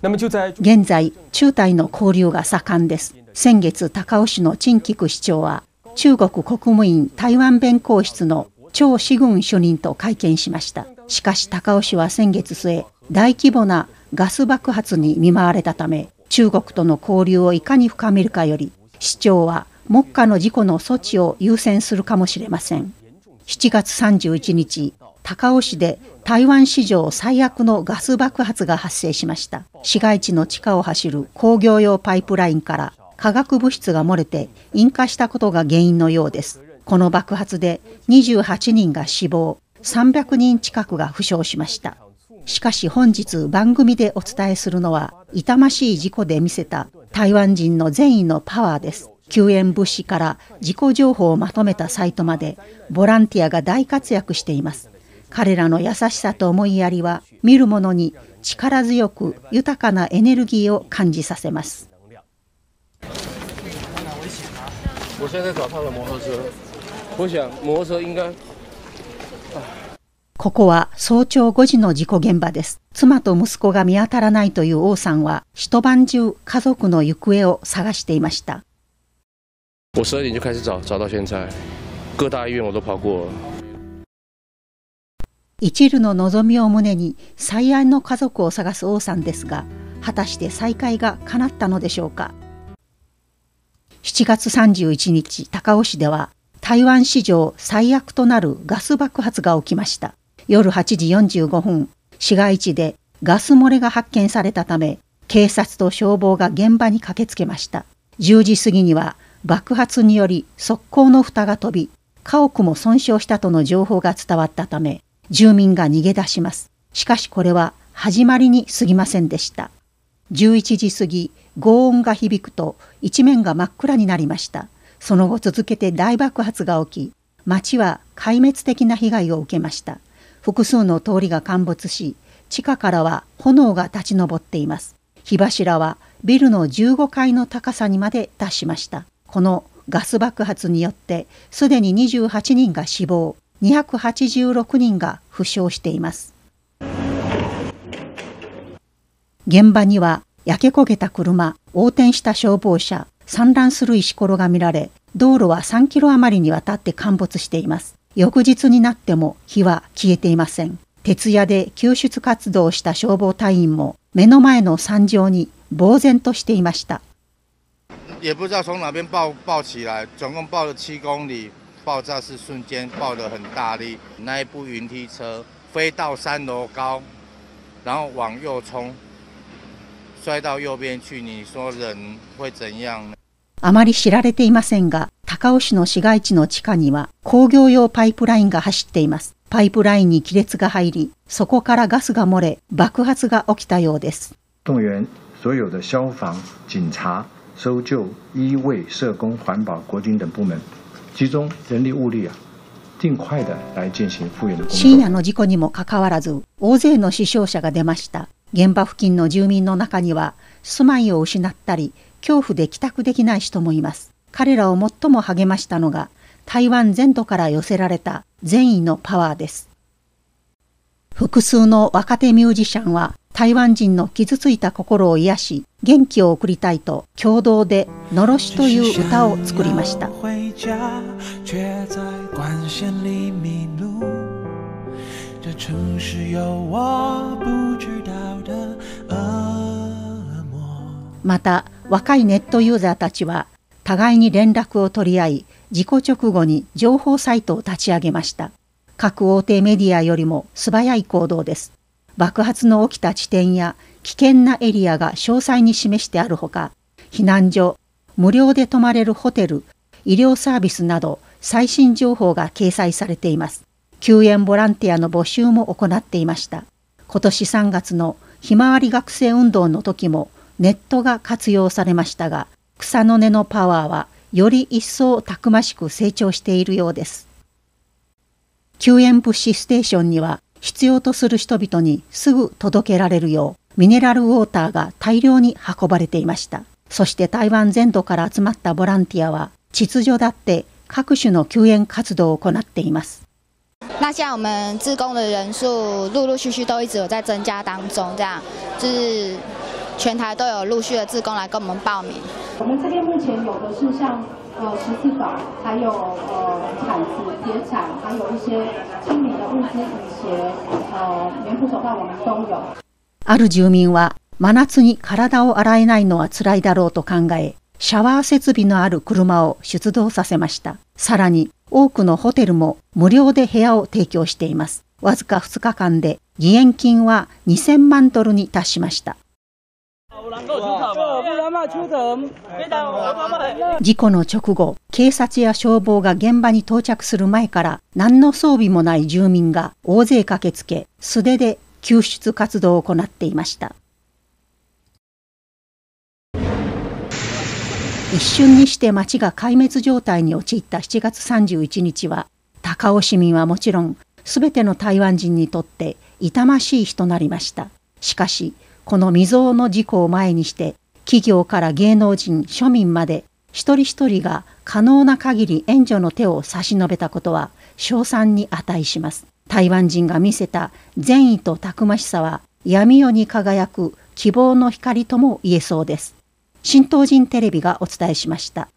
現在、中台の交流が盛んです。先月、高尾市の陳菊市長は、中国国務院台湾弁公室の張志軍主任と会見しました。しかし高尾市は先月末、大規模なガス爆発に見舞われたため、中国との交流をいかに深めるかより、市長は目下の事故の措置を優先するかもしれません。7月31日、高尾市で台湾史上最悪のガス爆発が発生しました市街地の地下を走る工業用パイプラインから化学物質が漏れて引火したことが原因のようですこの爆発で28人が死亡300人近くが負傷しましたしかし本日番組でお伝えするのは痛ましい事故で見せた台湾人の善意のパワーです救援物資から事故情報をまとめたサイトまでボランティアが大活躍しています彼らの優しさと思いやりは見る者に力強く豊かなエネルギーを感じさせます。ここは早朝5時の事故現場です。妻と息子が見当たらないという王さんは一晩中家族の行方を探していました。我十二点就开始找，找到现在，各大医院我都跑过了。一縷の望みを胸に最愛の家族を探す王さんですが果たして再会が叶ったのでしょうか7月31日高尾市では台湾史上最悪となるガス爆発が起きました夜8時45分市街地でガス漏れが発見されたため警察と消防が現場に駆けつけました10時過ぎには爆発により側溝の蓋が飛び家屋も損傷したとの情報が伝わったため住民が逃げ出します。しかしこれは始まりに過ぎませんでした。11時過ぎ、轟音が響くと一面が真っ暗になりました。その後続けて大爆発が起き、町は壊滅的な被害を受けました。複数の通りが陥没し、地下からは炎が立ち上っています。火柱はビルの15階の高さにまで達しました。このガス爆発によってすでに28人が死亡、286人が負傷しています。現場には焼け焦げた車、横転した消防車、散乱する石ころが見られ、道路は3キロ余りにわたって陥没しています。翌日になっても火は消えていません。徹夜で救出活動した消防隊員も目の前の惨状に呆然としていました。也不知道从哪边爆爆起来，总共爆了七公里。爆炸是瞬间爆得很大力，那一部云梯车飞到三楼高，然后往右冲，摔到右边去。你说人会怎样呢？あまり知られていませんが、高尾市の市街地の地下には工業用パイプラインが走っています。パイプラインに亀裂が入り、そこからガスが漏れ、爆発が起きたようです。動員所有的消防、警察、搜救、医卫、社工、环保、国等部门。集中人力物力啊。深夜の事故にもかかわらず大勢の死傷者が出ました現場付近の住民の中には住まいを失ったり恐怖で帰宅できない人もいます彼らを最も励ましたのが台湾全土から寄せられた善意のパワーです複数の若手ミュージシャンは台湾人の傷ついた心を癒し元気を送りたいと共同で「のろし」という歌を作りましたまた若いネットユーザーたちは互いに連絡を取り合い事故直後に情報サイトを立ち上げました各大手メディアよりも素早い行動です爆発の起きた地点や危険なエリアが詳細に示してあるほか、避難所、無料で泊まれるホテル、医療サービスなど最新情報が掲載されています。救援ボランティアの募集も行っていました。今年3月のひまわり学生運動の時もネットが活用されましたが、草の根のパワーはより一層たくましく成長しているようです。救援物資ステーションには必要とする人々にすぐ届けられるようミネラルウォーターが大量に運ばれていましたそして台湾全土から集まったボランティアは秩序だって各種の救援活動を行っています那像我们自工的人数陆陆续续都一直有在增加当中，这样就是全台都有陆续的自工来跟我们报名。我们这边目前有的是像呃房，还有呃铲子、铁铲，还有一些清理的物资以及呃棉布手套，我们都有。ある住民は真夏に体を洗えないのは辛いだろうと考え、シャワー設備のある車を出動させました。さらに多くのホテルも無料で部屋を提供しています。わずか2日間で義援金は2000万ドルに達しました。事故の直後、警察や消防が現場に到着する前から何の装備もない住民が大勢駆けつけ、素手で救出活動を行っていました。一瞬にして町が壊滅状態に陥った7月31日は、高尾市民はもちろん、すべての台湾人にとって痛ましい日となりました。しかし、この未曾有の事故を前にして、企業から芸能人、庶民まで、一人一人が可能な限り援助の手を差し伸べたことは、称賛に値します。台湾人が見せた善意とたくましさは、闇夜に輝く希望の光とも言えそうです。新東人テレビがお伝えしました。